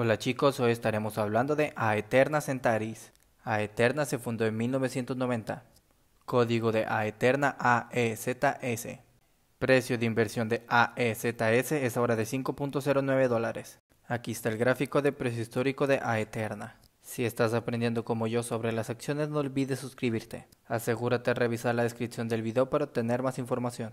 Hola chicos, hoy estaremos hablando de Aeterna Centaris. Aeterna se fundó en 1990. Código de Aeterna AEZS. Precio de inversión de AEZS es ahora de 5.09 dólares. Aquí está el gráfico de precio histórico de Aeterna. Si estás aprendiendo como yo sobre las acciones no olvides suscribirte. Asegúrate de revisar la descripción del video para obtener más información.